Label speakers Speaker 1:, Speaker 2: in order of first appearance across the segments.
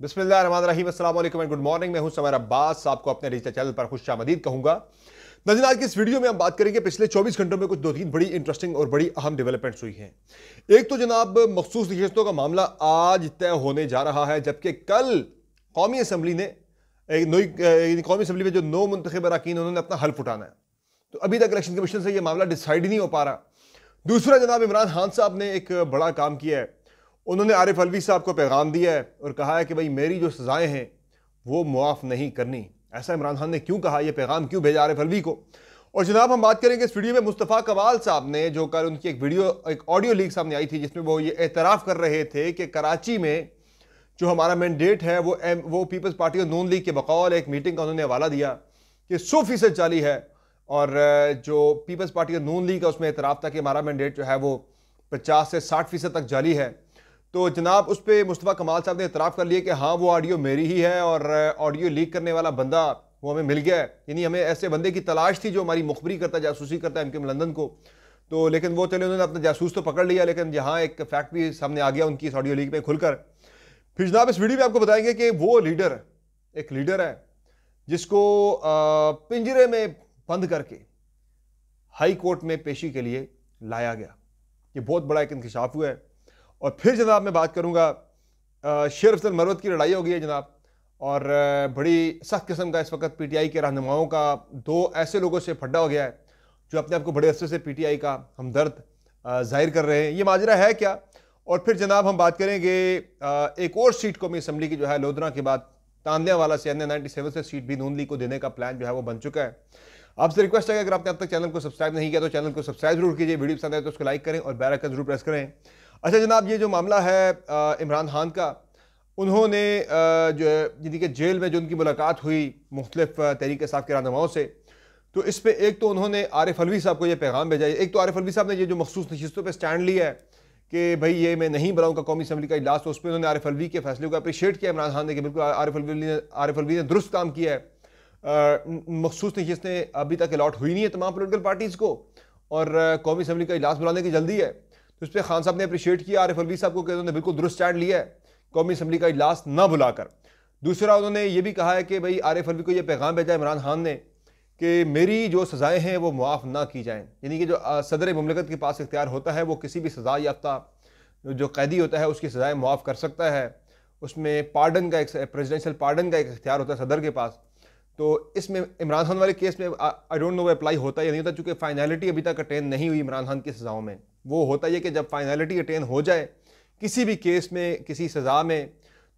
Speaker 1: बिस्मिल्लाम good morning मैं हूं summer Abbas आपको अपने डिजिटल चैनल पर खुश आमदीद कहूंगा नजर आज की इस वीडियो में हम बात करेंगे पिछले 24 घंटों में कुछ दो तीन बड़ी इंटरेस्टिंग और बड़ी अहम डेवलपमेंट्स हुई हैं एक तो जनाब मखसूस रिश्तों का मामला आज तय होने जा रहा है जबकि कल कौमी असम्बली ने एक नई कौमी असम्बली में जो नौ मंतखब अरकान उन्होंने अपना हल्फ उठाना है तो अभी तक इलेक्शन कमीशन से यह मामला डिसाइड नहीं हो पा रहा दूसरा जनाब इमरान खान साहब ने एक बड़ा काम किया है उन्होंने आरिफ अलवी साहब को पैगाम दिया है और कहा है कि भाई मेरी जो सज़ाएँ हैं वो मुआफ़ नहीं करनी ऐसा इमरान खान ने क्यों कहा यह पैगाम क्यों भेजा आरिफ अलवी को और जनाब हम बात करेंगे इस वीडियो में मुस्तफ़ा कमाल साहब ने जो कल उनकी एक वीडियो एक ऑडियो लीक सामने आई थी जिसमें वो ये एतराफ़ कर रहे थे कि कराची में जो हमारा मैंडेट है वो एम वो पीपल्स पार्टी और नून लीग के बकौल एक मीटिंग का उन्होंने हवाला दिया कि सौ फीसद चाली है और जो पीपल्स पार्टी और नून लीग का उसमें एतराफ़ था कि हमारा मैंडेट जो है वो पचास से साठ फीसद तक जाली है तो जनाब उस पर मुस्तफ़ा कमाल साहब ने इतराफ़ कर लिया कि हाँ वो ऑडियो मेरी ही है और ऑडियो लीक करने वाला बंदा वो हमें मिल गया है यानी हमें ऐसे बंदे की तलाश थी जो हमारी मुखबरी करता जासूसी करता है एम के लंदन को तो लेकिन वो चले उन्होंने अपना जासूस तो पकड़ लिया लेकिन यहाँ एक फैक्ट भी सामने आ गया उनकी इस ऑडियो लीक में खुलकर फिर जनाब इस वीडियो में आपको बताएंगे कि वो लीडर एक लीडर है जिसको पिंजरे में बंद करके हाई कोर्ट में पेशी के लिए लाया गया ये बहुत बड़ा एक इंकशाफ हुआ है और फिर जनाब मैं बात करूँगा शेर अफजल मरवत की लड़ाई हो गई है जनाब और बड़ी सख्त किस्म का इस वक्त पी टी आई के रहनुमाओं का दो ऐसे लोगों से फड्डा हो गया है जो अपने आप को बड़े अरसे से पी टी आई का हमदर्द जाहिर कर रहे हैं ये माजरा है क्या और फिर जनाब हम बात करेंगे एक और सीट कौमी असम्बली की जो है लोधना के बाद तानलिया वाला से अन्य नाइन्टी सेवन से सीट भी नून लीग को देने का प्लान जो है वो बन चुका है आपसे रिक्वेस्ट है अगर आपने अब तक चैनल को सब्सक्राइब नहीं किया तो चैनल को सब्सक्राइब जरूर कीजिए वीडियो पसंद आए तो उसको लाइक करें और बैरकन जरूर प्रेस करें अच्छा जनाब ये जो मामला है इमरान खान का उन्होंने जो है यानी कि जेल में जो उनकी मुलाकात हुई मुख्तलिफ तहरीक साहब के रहनुमाओं से तो इस पर एक तो उन्होंने आरिफ अलवी साहब को ये पैगाम भेजा एक तो आरिफ अलवी साहब ने ये जो मखसूस नशस्तों पर स्टैंड लिया है कि भाई ये मैं नहीं बनाऊँगा कौमी असम्बली का इजलास तो उस पर उन्होंने आरिफ अलवी के फैसले को अप्रिशिएट किया इमरान खान ने कि बिल्कुल आरिफ अलवी ने आरिफ अलवी ने दुरुस्त काम किया है मखसूस नशस्तें अभी तक अलाट हुई नहीं है तमाम पोलिटिकल पार्टीज़ को और कौमी असम्बली का इजलास बुलाने की जल्दी है तो इस पर खान साहब ने अप्रिशिएट किया आरिफ अलवी साहब को कहते उन्होंने बिल्कुल दुरुस्त स्टैंड लिया है कौमी असम्बली का इजलास ना बुलाकर दूसरा उन्होंने ये भी कहा है कि भाई आरिफ अलवी को यह पैगाम भेजा इमरान खान ने कि मेरी जो सज़ाएँ हैं वो मुआफ़ ना की जाएँ यानी कि जो सदर ममलकत के पास इख्तियार होता है वो किसी भी सज़ा याफ्ता जो कैदी होता है उसकी सज़ाएँ मुआफ़ कर सकता है उसमें पार्डन का एक प्रेजिडेंशल पार्डन का एक इख्तियार होता है सदर के पास तो इसमें इमरान खान वाले केस में आई डोंट नो वो अप्लाई होता है या नहीं होता चूँकि फाइनैलिटी अभी तक अटेन नहीं हुई इमरान खान की सज़ाओं में वो होता है कि जब फाइनलिटी अटेन हो जाए किसी भी केस में किसी सज़ा में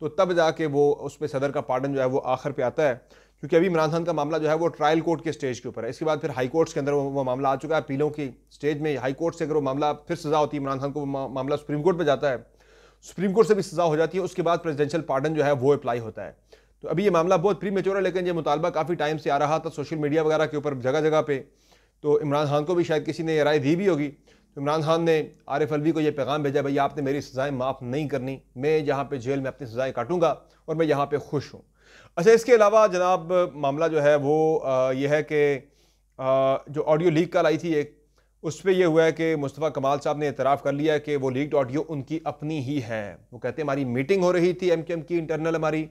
Speaker 1: तो तब जाके वो उस पर सदर का पार्डन जो है वो आखिर पे आता है क्योंकि अभी इमरान खान का मामला जो है वो ट्रायल कोर्ट के स्टेज के ऊपर है इसके बाद फिर हाई कोर्ट्स के अंदर वो, वो मामला आ चुका है अपीलों की स्टेज में हाई कोर्ट से अगर वो मामला फिर सज़ा होती है इमरान खान को मामला सुप्रीम कोर्ट पर जाता है सुप्रीम कोर्ट से भी सज़ा हो जाती है उसके बाद प्रेजिडेंशियल पार्डन जो है वो अप्लाई होता है तो अभी ये मामला बहुत प्री मेच्योर है लेकिन ये मुतालबा काफ़ी टाइम से आ रहा था सोशल मीडिया वगैरह के ऊपर जगह जगह पर तो इमरान खान को भी शायद किसी ने राय दी भी होगी इमरान खान ने आरिफ अलवी को यह पैगाम भेजा भाई आपने मेरी सज़ाएँ माफ़ नहीं करनी मैं यहाँ पर जेल में अपनी सज़ाएँ काटूंगा और मैं यहाँ पर खुश हूँ अच्छा इसके अलावा जनाब मामला जो है वो ये है कि जो ऑडियो लीक कल आई थी एक उस पर यह हुआ है कि मुस्तफ़ा कमाल साहब ने इतराफ़ कर लिया कि वो लीक ऑडियो उनकी अपनी ही है वो कहते हैं हमारी मीटिंग हो रही थी एम की इंटरनल हमारी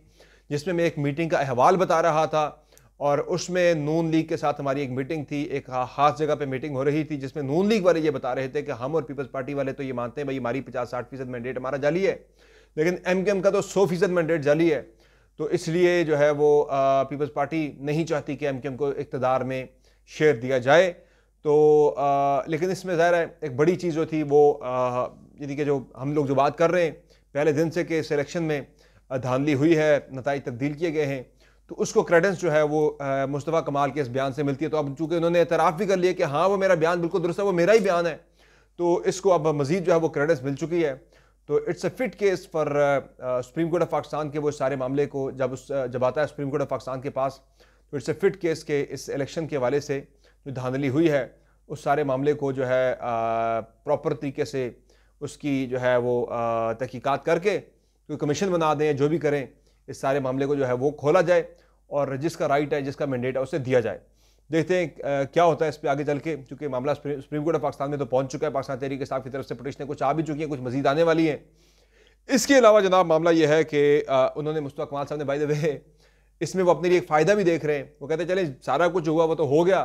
Speaker 1: जिसमें मैं एक मीटिंग का अहवाल बता रहा था और उसमें नून लीग के साथ हमारी एक मीटिंग थी एक खास जगह पे मीटिंग हो रही थी जिसमें नून लीग वाले ये बता रहे थे कि हम और पीपल्स पार्टी वाले तो ये मानते हैं भाई हमारी पचास साठ फीसद मैंडेट हमारा जाली है लेकिन एम के एम का तो सौ फीसद मैंडेट जाली है तो इसलिए जो है वो पीपल्स पार्टी नहीं चाहती कि एम के एम को इकतदार में शेयर दिया जाए तो आ, लेकिन इसमें ज़ाहिर है एक बड़ी चीज़ जो थी वो यानी कि जो हम लोग जो बात कर रहे हैं पहले दिन से के सिलेक्शन में धांधली हुई है नतज तब्दील किए गए हैं तो उसको क्रेडेंस जो है वो मुस्तफ़ा कमाल के इस बयान से मिलती है तो अब चूंकि उन्होंने एतराफ़ भी कर लिया कि हाँ वो मेरा बयान बिल्कुल दुरुस्त है वो मेरा ही बयान है तो इसको अब मजीद जो है वो क्रेडेंस मिल चुकी है तो it's a fit case for supreme court of Pakistan के वो सारे मामले को जब उस जब आता है सुप्रीम कोर्ट ऑफ पाकिस्तान के पास तो इट्स अ फिट केस के इस इलेक्शन के हवाले से जो धांधली हुई है उस सारे मामले को जो है प्रॉपर तरीके से उसकी जो है वो तहकीक़ात करके कोई कमीशन बना दें जो भी करें इस सारे मामले को जो है वो खोला जाए और जिसका राइट है जिसका मैंडेट है उसे दिया जाए देखते हैं क्या होता है इस पर आगे चल के क्योंकि मामला सुप्रीम कोर्ट ऑफ पाकिस्तान में तो पहुंच चुका है पाकिस्तान तहरीक साहब की तरफ से पटिशनें कुछ आ भी चुकी हैं कुछ मजीद आने वाली हैं इसके अलावा जनाब मामला यह है कि उन्होंने मुस्तफ़ा कमाल साहब ने बाई दे इसमें वो अपने लिए एक फ़ायदा भी देख रहे हैं वो कहते हैं चले सारा कुछ हुआ वो तो हो गया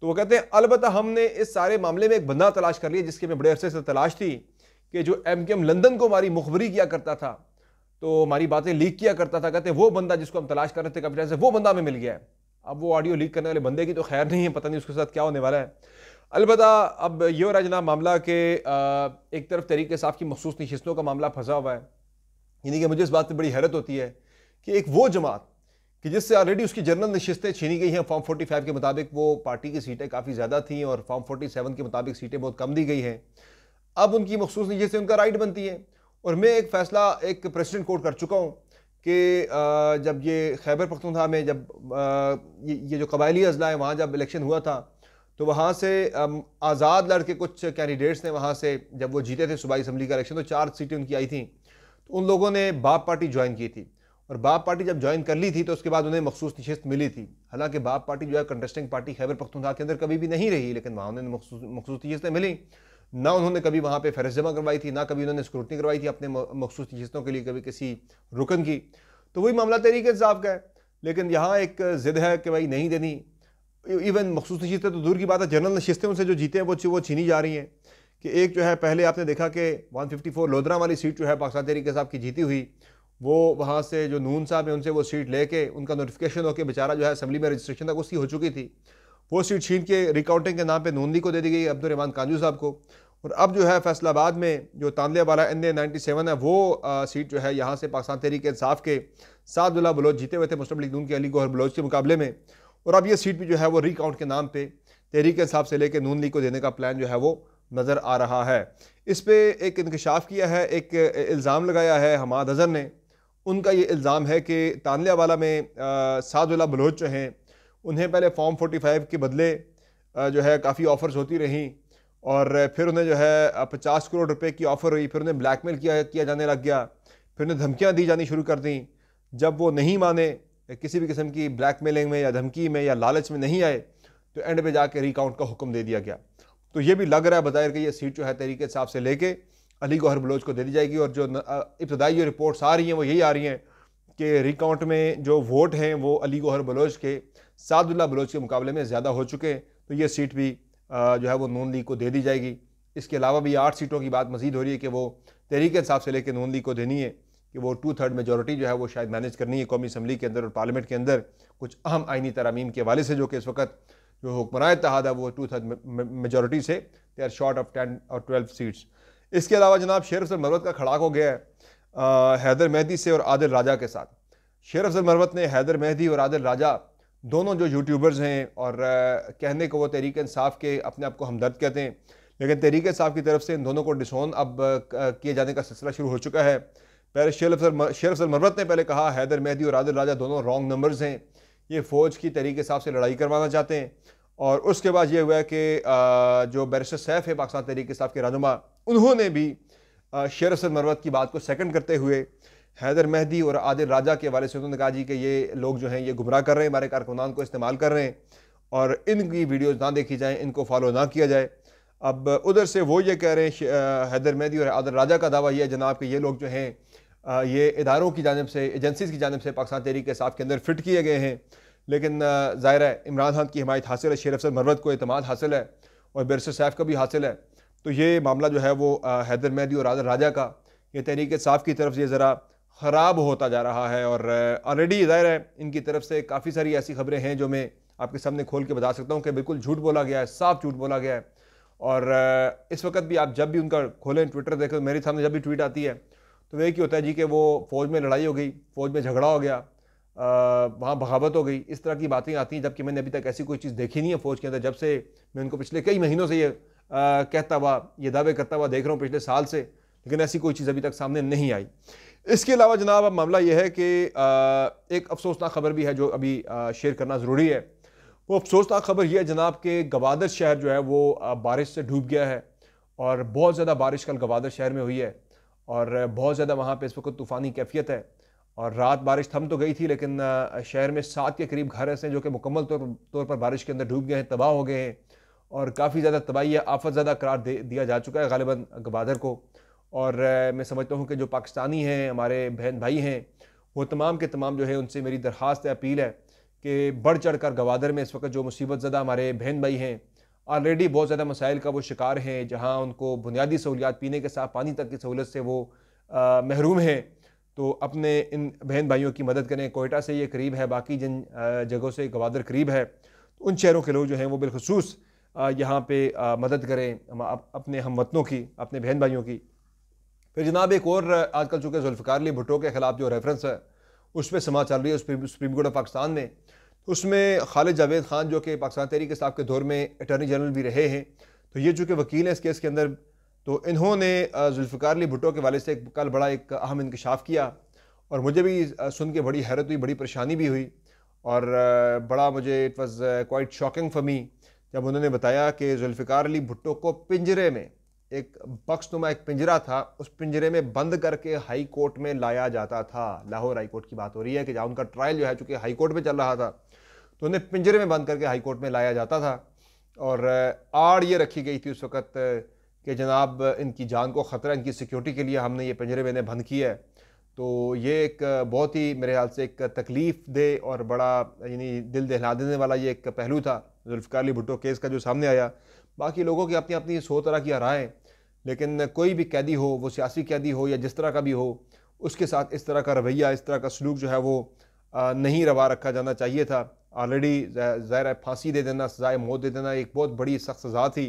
Speaker 1: तो वो कहते हैं अलबत् हमने इस सारे मामले में एक बंदा तलाश कर लिया जिसके में बड़े अरसे से तलाश थी कि जो एम के एम लंदन को हमारी मुखबरी किया करता था तो हमारी बातें लीक किया करता था कहते वो बंदा जिसको हम तलाश कर रहे थे काफ़ी टाइम से वो बंदा हमें मिल गया है अब वो ऑडियो लीक करने वाले बंदे की तो खैर नहीं है पता नहीं उसके साथ क्या होने वाला है अलबत् अब ये हो रहा है जनाब मामला के एक तरफ तरीके साफ की मखसूस नशस्तों का मामला फंसा हुआ है यानी कि मुझे इस बात पर बड़ी हैरत होती है कि एक वो जमात कि जिससे ऑलरेडी उसकी जनरल नशस्तें छीनी गई हैं फॉर्म फाइव के मुताबिक वो पार्टी की सीटें काफ़ी ज़्यादा थी और फॉर्म सेवन के मुताबिक सीटें बहुत कम दी गई हैं अब उनकी मखसूस नशस्तें उनका राइट बनती हैं और मैं एक फ़ैसला एक प्रेसिडेंट कोर्ट कर चुका हूँ कि जब ये खैबर पख्तूनख्वा में जब ये जो कबायली अजला है वहाँ जब इलेक्शन हुआ था तो वहाँ से आज़ाद लड़के कुछ कैंडिडेट्स ने वहाँ से जब वो जीते थे सूबाई इसम्बली का इलेक्शन तो चार सीटें उनकी आई थी तो उन लोगों ने बाप पार्टी ज्वाइन की थी और बाप पार्टी जब ज्वाइन कर ली थी तो उसके बाद उन्हें मखसूस नशस्त मिली थी हालांकि बाप पार्टी जो है कंटेस्टिंग पार्टी खैबर पख्तूनख्वा के अंदर कभी भी नहीं रही लेकिन वहाँ उन्हें मखसूस नशस्तें मिली ना उन्होंने कभी वहाँ पे फहरस्त जमा करवाई थी ना कभी उन्होंने स्क्रूटनी करवाई थी अपने मखसूस नशस्तों के लिए कभी किसी रुकन की तो वही मामला तहरीक इंसाफ का है लेकिन यहाँ एक ज़िद है कि भाई नहीं देनी इवन मखसूस नशस्तें तो दूर की बात है जनरल नशस्तें उनसे जो जीते हैं वो वो छीनी जा रही हैं कि एक जो है पहले आपने देखा कि फोर लोधरा वाली सीट जो है पाकिस्तान तहरीक साहब की जीती हुई वो वहाँ से जो नून साहब हैं उनसे वो सीट लेके उनका नोटिफिकेशन होकर बेचारा जो है असम्बली में रजिस्ट्रेशन तक उसकी हो चुकी थी वो सीट छीन के रिकाउंटिंग के नाम पर नून को दे दी गई अब्दुलरहमान कानजू साहब को और अब जो है फैसलाबाद में जो तांदले वाला एन ए नाइन्टी सेवन है वो आ, सीट जो है यहाँ से पाकिस्तान तहरीक इंसाफ के सादुल्ला बलोच जीते हुए थे मुस्लिम लीग नून के अली गोहर बलोच के मुकाबले में और अब ये सीट भी जो है वो रिकाउंट के नाम पर तहरीक इंसाफ से लेकर नून लीग को देने का प्लान जो है वो नज़र आ रहा है इस पर एक इंकशाफ किया है एक इल्ज़ाम लगाया है हमाद अजहर ने उनका ये इल्ज़ाम है कि वाला में सादुल्ला बलोच जो हैं उन्हें पहले फॉर्म 45 के बदले जो है काफ़ी ऑफ़र्स होती रहीं और फिर उन्हें जो है पचास करोड़ रुपए की ऑफ़र हुई फिर उन्हें ब्लैकमेल किया किया जाने लग गया फिर उन्हें धमकियाँ दी जानी शुरू कर दी जब वो नहीं माने किसी भी किस्म की ब्लैकमेलिंग में या धमकी में या लालच में नहीं आए तो एंड पे जाके रिकाउंट का हुक्म दे दिया गया तो ये भी लग रहा है बज़ाहिर कि ये सीट जो है तरीके साहब से लेके अली गौहर बलोच को दे दी जाएगी और जो इब्तदाई जो रिपोर्ट्स आ रही हैं वो यही आ रही हैं कि रिकाउंट में जो वोट हैं वो अली गौहर बलोच के सादुल्ला बलोच के मुकाबले में ज़्यादा हो चुके हैं तो ये सीट भी जो है वो नून लीग को दे दी जाएगी इसके अलावा भी आठ सीटों की बात मजीद हो रही है कि वो तहरीक इंसाफ से लेकर नून लीग को देनी है कि वो टू थर्ड मेजोरिटी जो है वो शायद मैनेज करनी है कौमी असम्बली के अंदर और पार्लियामेंट के अंदर कुछ अहम आइनी तरामीम के हवाले से जो कि इस वक्त जो हुक्मरान तहद है वो टू थर्ड मेजोरिटी से they are short of ten और ट्वेल्व सीट्स इसके अलावा जनाब शेर अफजल मरवत का खड़ाक हो गया है आ, हैदर मेहदी से और आदिल राजा के साथ शेर अफजल मरवत ने हैदर मेहदी और आदिल राजा दोनों जो यूट्यूबर्स हैं और कहने को वो तहरीक इंसाफ के अपने आप को हमदर्द कहते हैं लेकिन तहरीक इंसाफ की तरफ से इन दोनों को डिसोन अब किए जाने का सिलसिला शुरू हो चुका है पहले शेर अफसर शेर अफसर मरवत ने पहले कहा हैदर मेहदी और आदिल राजा दोनों रॉन्ग नंबर्स हैं ये फ़ौज की तहरीक इंसाफ से लड़ाई करवाना चाहते हैं और उसके बाद ये हुआ कि जो बैरिस्टर सैफ है पाकिस्तान तहरीक साहब के रहनुमा उन्होंने भी शेर अफसर मरवत की बात को सेकंड करते हुए हैदर मेहदी और आदिल राजा के वाले से उन्होंने कहा जी कि ये लोग जो हैं ये गुमराह कर रहे हैं हमारे कारकुनान को इस्तेमाल कर रहे हैं और इनकी वीडियोज़ ना देखी जाएँ इनको फॉलो ना किया जाए अब उधर से वो ये कह रहे हैं हैदर महदी और आदिल राजा का दावा यह है जनाब कि ये लोग जो हैं ये इदारों की जानब से एजेंसीज़ की जानब से पाकिस्तान तहरीक साहब के अंदर फिट किए गए हैं लेकिन ज़ाहिर है इमरान खान की हमायत हासिल है शेर अफसर मरवत को अतमाद हासिल है और बरसर सैफ का भी हासिल है तो ये मामला जो है वो हैदर महदी और आदर राजा का ये तहरीक साफ़ की तरफ से ज़रा ख़राब होता जा रहा है और ऑलरेडी ज़ाहिर है इनकी तरफ से काफ़ी सारी ऐसी खबरें हैं जो मैं आपके सामने खोल के बता सकता हूँ कि बिल्कुल झूठ बोला गया है साफ झूठ बोला गया है और इस वक्त भी आप जब भी उनका खोलें ट्विटर देखें मेरे सामने जब भी ट्वीट आती है तो वह क्यों होता है जी कि वो फ़ौज में लड़ाई हो गई फ़ौज में झगड़ा हो गया वहाँ बगावत हो गई इस तरह की बातें आती हैं जबकि मैंने अभी तक ऐसी कोई चीज़ देखी नहीं है फ़ौज के अंदर जब से मैं उनको पिछले कई महीनों से ये कहता हुआ ये दावे करता हुआ देख रहा हूँ पिछले साल से लेकिन ऐसी कोई चीज़ अभी तक सामने नहीं आई इसके अलावा जनाब अब मामला यह है कि एक अफसोसनाक खबर भी है जो अभी शेयर करना ज़रूरी है वो अफसोसनाक खबर यह है जनाब के गवादर शहर जो है वो बारिश से डूब गया है और बहुत ज़्यादा बारिश कल गवादर शहर में हुई है और बहुत ज़्यादा वहाँ पर इस वक्त तूफ़ानी कैफियत है और रात बारिश थम तो गई थी लेकिन शहर में सात के करीब घर ऐसे हैं जो कि मुकम्मल तौर तौर पर बारिश के अंदर डूब गए हैं तबाह हो गए हैं और काफ़ी ज़्यादा तबाही आफत ज़्यादा करार दे दिया जा चुका है गालिबा गवादर को और मैं समझता हूँ कि जो पाकिस्तानी हैं हमारे बहन भाई हैं वो तमाम के तमाम जो है उनसे मेरी दरख्वास्त अपील है कि बढ़ चढ़ कर गवादर में इस वक्त जो मुसीबत ज़दा हमारे बहन भाई हैं ऑलरेडी बहुत ज़्यादा मसाइल का वो शिकार हैं जहाँ उनको बुनियादी सहूलियात पीने के साथ पानी तक की सहूलत से वो महरूम हैं तो अपने इन बहन भाइयों की मदद करें कोयटा से ये करीब है बाकी जिन जगहों से गवादर करीब है तो उन शहरों के लोग जो हैं वो बिलखसूस यहाँ पर मदद करें अपने हम वतनों की अपने बहन भाइयों की फिर जनाब एक और आजकल चूँकि जुल्फ़ार अली भुट्टो के खिलाफ जो रेफरेंस है उस पर समा चल रही है सुप्रीम कोर्ट ऑफ पाकिस्तान में तो उसमें खालिद जावेद खान जो कि पाकिस्तान तहरीक साहब के दौर में अटर्नी जनरल भी रहे हैं तो ये चूँकि वकील हैं इस केस के अंदर तो इन्होंने जुल्फ़ार अली भुट्टो के वाले से कल बड़ा एक अहम इंकशाफ किया और मुझे भी सुन के बड़ी हैरत हुई बड़ी परेशानी भी हुई और बड़ा मुझे it was quite shocking for me जब उन्होंने बताया कि जुल्फ़ार अली भुट्टो को पिंजरे में एक बक्सनुमा एक पिंजरा था उस पिंजरे में बंद करके हाई कोर्ट में लाया जाता था लाहौर हाई कोर्ट की बात हो रही है कि जहाँ उनका ट्रायल जो है चूँकि हाई कोर्ट में चल रहा था तो उन्हें पिंजरे में बंद करके हाई कोर्ट में लाया जाता था और आड़ ये रखी गई थी उस वक़्त कि जनाब इनकी जान को ख़तरा इनकी सिक्योरिटी के लिए हमने ये पिंजरे में इन्हें बंद किया है तो ये एक बहुत ही मेरे ख्याल से एक तकलीफ़ दे और बड़ा यानी दिल दहला देने वाला ये एक पहलू था जुल्फ़िकार अली भुट्टो केस का जो सामने आया बाकी लोगों की अपनी अपनी सो तरह की राय लेकिन कोई भी कैदी हो वो सियासी कैदी हो या जिस तरह का भी हो उसके साथ इस तरह का रवैया इस तरह का सलूक जो है वो नहीं रवा रखा जाना चाहिए था ऑलरेडी ज़ाहिर है फांसी दे देना सजाए मौत दे देना एक बहुत बड़ी सख्त सज़ा थी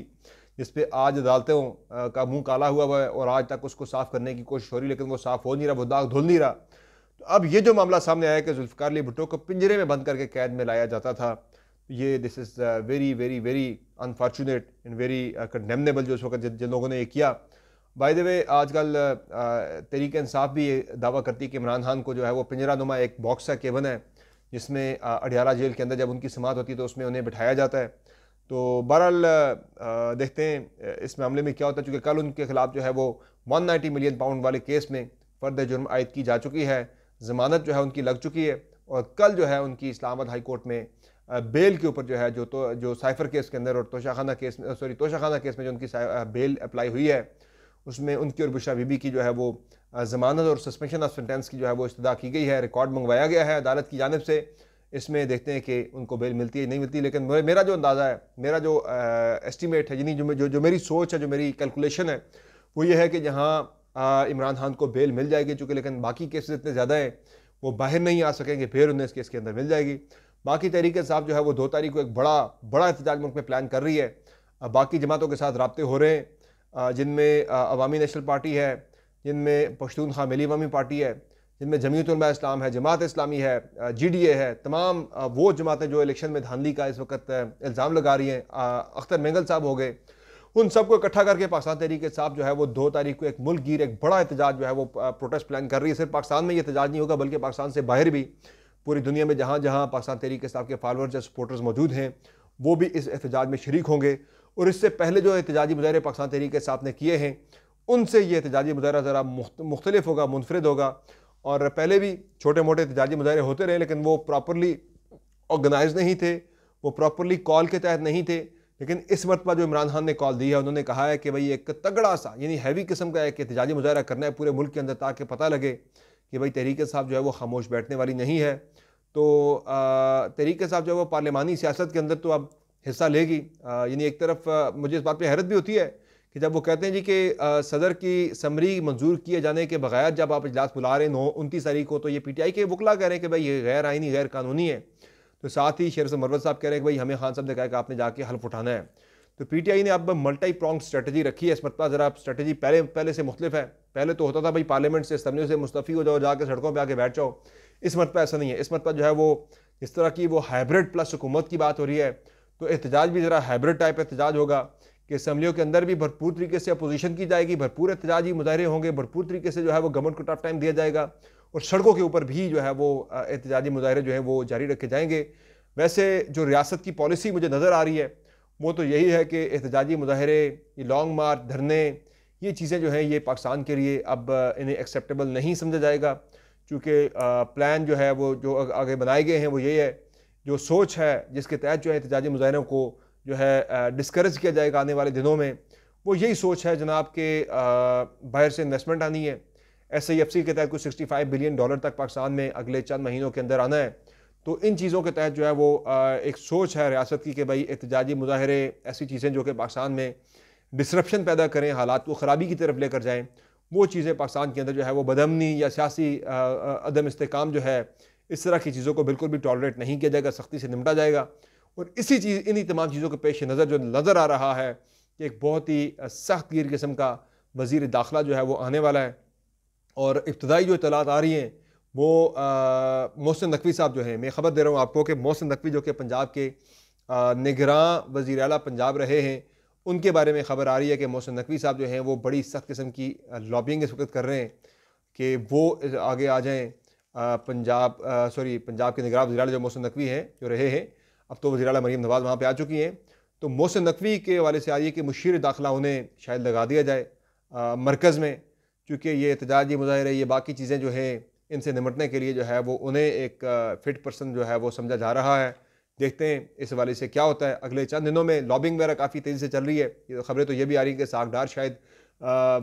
Speaker 1: जिस पर आज अदालतों का मुंह काला हुआ हुआ है और आज तक उसको साफ़ करने की कोशिश हो रही लेकिन वो साफ़ हो नहीं रहा वो दाग धुल नहीं रहा तो अब ये जो मामला सामने आया कि जुल्फ़ारली अली भुट्टो को पिंजरे में बंद करके कैद में लाया जाता था ये this is very very very unfortunate and very condemnable जो इस वक्त जिन लोगों ने ये किया बाय द वे आजकल uh, तहरीक इंसाफ भी ये दावा करती है कि इमरान खान को जो है वो पिंजरा नुमा एक बॉक्स का केवन है जिसमें uh, अडियाला जेल के अंदर जब उनकी समात होती है तो उसमें उन्हें बिठाया जाता है तो बहरहाल uh, देखते हैं इस मामले में क्या होता है चूँकि कल उनके खिलाफ जो है वो नाइन्टी मिलियन पाउंड वाले केस में फर्द जुर्म आयद की जा चुकी है ज़मानत जो है उनकी लग चुकी है और कल जो है उनकी इस्लामाबाद हाई कोर्ट में बेल के ऊपर जो है जो तो जो साइफर केस के अंदर और तोशाखाना केस में सॉरी तोशाखाना केस में जो उनकी बेल अप्लाई हुई है उसमें उनकी और बुशा बीबी की जो है वो जमानत और सस्पेंशन ऑफ सेंटेंस की जो है वो इस्तः की गई है रिकॉर्ड मंगवाया गया है अदालत की जानब से इसमें देखते हैं कि उनको बेल मिलती है नहीं मिलती लेकिन मेरा जो अंदाज़ा है मेरा जो एस्टिमेट है यानी जो, जो जो मेरी सोच है जो मेरी कैलकुलेशन है वो ये है कि जहाँ इमरान खान को बेल मिल जाएगी चूँकि लेकिन बाकी केसेस इतने ज़्यादा हैं वो बाहर नहीं आ सकेंगे फिर उन्हें इस केस के अंदर मिल जाएगी बाकी तहरीक साहब जो है वो दो तारीख को एक बड़ा बड़ा एहतजाज मुल्क में प्लान कर रही है बाकी जमातों के साथ रबते हो रहे हैं जिनमें अवामी नेशनल पार्टी है जिनमें पश्तून खा मिली अवामी पार्टी है जिनमें जमीयतलमा इस्लाम है जमात इस्लामी है जी डी ए है तमाम वो जमातें जो इलेक्शन में धांधली का इस वक्त इल्ज़ाम लगा रही हैं अख्तर मेंगल साहब हो गए उन सबको इकट्ठा करके पाकिस्तान तहरीक साहब जो है वो दो तारीख को एक मुल्क गिर एक बड़ा एहतजाज जो है वो प्रोटेस्ट प्लान कर रही है सिर्फ पाकिस्तान में ये एहतजाज नहीं होगा बल्कि पाकिस्तान से बाहर भी पूरी दुनिया में जहाँ जहाँ पाकिस्तान तहरीक साहब के फॉलोअर्स या सपोर्टर्स मौजूद हैं वो भी इस एहतजाज में शरीक होंगे और इससे पहले जो एहतजाजी मुजाहरे पाकिस्तान तरीके साहब ने किए हैं उनसे ये एहतजाजी मुजाहरा ज़रा मुख्तलिफ होगा मुनफरद होगा और पहले भी छोटे मोटे एहतजाजी मुजाहरे होते रहे लेकिन वो प्रॉपरली ऑर्गेनाइज नहीं थे वो प्रॉपरली कॉल के तहत नहीं थे लेकिन इस मरतबा जो इमरान खान ने कॉल दी है उन्होंने कहा है कि भाई एक तगड़ा सा यानी हैवी किस्म का एक एहतजाजी मुजाहरा करना है पूरे मुल्क के अंदर ताकि पता लगे कि भाई तहरीक साहब जो है वो खामोश बैठने वाली नहीं है तो तहरीक साहब जो वो पार्लिमानी सियासत के अंदर तो अब हिस्सा लेगी यानी एक तरफ मुझे इस बात पर हैरत भी होती है कि जब वो कहते हैं जी कि सदर की समरी मंजूर किए जाने के बगैर जब आप इजलास बुला रहे नौ उनतीस तारीख को तो ये पी टी आई के वकला कह रहे हैं कि भाई ये गैर आइनी गैर कानूनी है तो साथ ही शेर मरवत साहब कह रहे हैं कि भाई हमें खान साहब ने कहा कि आपने जाके हल्फ उठाना है तो पी टी आई ने अब मल्टी प्रॉन्ग स्ट्रेटजी रखी है इस मतलब ज़रा स्ट्रेटजी पहले पहले से मुख्तफ है पहले तो होता था भाई पार्लियामेंट से असम्बलियों से मुस्तफ़ी हो जाओ जाके सड़कों पर आके बैठ जाओ इस मरतबा ऐसा नहीं है इस मरतबा जो है वो इस तरह की वो हाइब्रिड प्लस हुकूमत की बात हो रही है तो एहतजाज भी ज़रा हाइब्रिड टाइप एहतजाज होगा कि असम्बलियों के अंदर भी भरपूर तरीके से अपोजिशन की जाएगी भरपूर एहतजाजी मुजाहरे होंगे भरपूर तरीके से जो है वो गवर्नमेंट को टफ टाइम दिया जाएगा और सड़कों के ऊपर भी जो है वो एहतजाजी मुजाहरे जो है वो जारी रखे जाएंगे वैसे जो रियासत की पॉलिसी मुझे नज़र आ रही है वो तो यही है कि एहतजाजी मुजाहरे ये लॉन्ग मार्च धरने ये चीज़ें जो हैं ये पाकिस्तान के लिए अब इन्हें एक्सेप्टेबल नहीं समझा जाएगा चूँकि प्लान जो है वो जो आगे बनाए गए हैं वो यही है जो सोच है जिसके तहत जो है एहतजाजी मुजाहरों को जो है डिस्करेज किया जाएगा आने वाले दिनों में वो यही सोच है जनाब के बाहर से इन्वेस्टमेंट आनी है एस आई एफ सी के तहत कुछ सिक्सटी फाइव बिलियन डॉलर तक पाकिस्तान में अगले चंद महीनों के अंदर आना है तो इन चीज़ों के तहत जो है वो एक सोच है रियासत की कि भाई एहतजाजी मुजाहरे ऐसी चीज़ें जो कि पाकिस्तान में डिसरप्शन पैदा करें हालात को ख़राबी की तरफ लेकर जाएँ वो चीज़ें पाकिस्तान के अंदर जो है वो बदमनी या सियासी अदम इसकाम जो है इस तरह की चीज़ों को बिल्कुल भी टॉलरेट नहीं किया जाएगा सख्ती से निपटा जाएगा और इसी चीज़ इन्हीं तमाम चीज़ों के पेश नज़र जो नज़र आ रहा है कि एक बहुत ही सख्त गिर किस्म का वज़ी दाखिला जो है वो आने वाला है और इब्तदाई जो इतलात आ रही हैं वो मोहसिन नकवी साहब जो हैं मैं ख़बर दे रहा हूँ आपको कि मोहसिन नकवी जो कि पंजाब के निगरान वज़ी अला पंजाब रहे हैं उनके बारे में खबर आ रही है कि मोहसिन नकवी साहब जो हैं वो बड़ी सख्त किस्म की लॉबिंग इस वक्त कर रहे हैं कि वो आगे आ जाएँ पंजाब सॉरी पंजाब के निगरान वजीरा जो मोहसिन नकवी हैं जो रहे हैं अब तो वजीरा मरीम नवाज़ वहाँ पर आ चुकी हैं तो मोहसिन नकवी के हवाले से आ रही है कि मुशीर दाखिला उन्हें शायद लगा दिया जाए मरकज़ में चूँकि ये एहतजाजी मुजाहरा ये बाकी चीज़ें जो हैं इनसे निमटने के लिए जो है वो उन्हें एक फ़िट पर्सन जो है वो समझा जा रहा है देखते हैं इस हवाले से क्या होता है अगले चंद दिनों में लॉबिंग वगैरह काफ़ी तेज़ी से चल रही है ये तो खबरें तो ये भी आ रही है कि सागडार शायद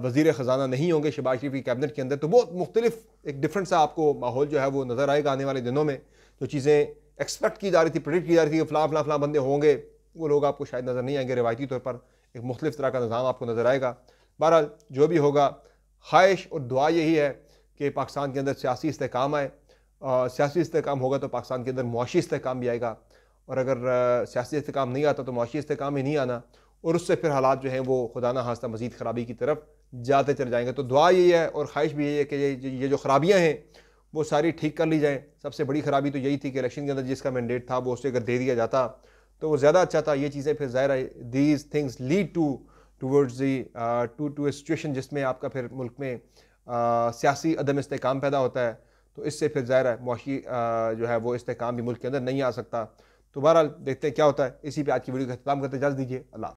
Speaker 1: वजीर ख़जाना नहीं होंगे शिबाज शरीफ की कैबिनेट के अंदर तो बहुत मुख्तलिफ एक डिफरेंट सा आपको माहौल जो है वो नज़र आएगा आने वाले दिनों में जो चीज़ें एक्सपेक्ट की जा रही थी प्रडिक्ट की जा रही थी कि फ़लाँ फ़लाँ फ़लाँ बंदे होंगे वो लोग आपको शायद नज़र नहीं आएंगे रिवायती तौर पर एक मुख्तलिफ तरह का निज़ाम आपको नज़र आएगा बहरहाल जो भी होगा ख्वाहिश और दुआ यही है कि पाकिस्तान के अंदर सियासी इसकाम आए सियासी इसकाम होगा तो पाकिस्तान के अंदर मुआशी इसकाम भी आएगा और अगर सियासी इसकाम नहीं आता तो माशी इसकाम ही नहीं आना और उससे फिर हालात जो हैं वो खुदा ना हास्ता मजीद खराबी की तरफ जाते चले जाएंगे तो दुआ यही है और ख्वाहिश भी यही है कि ये ये जो खराबियाँ हैं वो सारी ठीक कर ली जाएँ सबसे बड़ी खराबी तो यही थी कि इलेक्शन के अंदर जिसका मैंडेट था वो उससे अगर दे दिया जाता तो वो ज़्यादा अच्छा था ये चीज़ें फिर ज़ाहिर है these things lead to towards the to to a situation जिसमें आपका फिर मुल्क में सियासी अदम इसकाम पैदा होता है तो इससे फिर ज़ाहिर है मुशी जो है वो इसकाम भी मुल्क के अंदर नहीं आ सकता तो बहरहाल देखते हैं क्या होता है इसी पे आज की वीडियो का अख्ताम करते जल्द दीजिए अल्लाह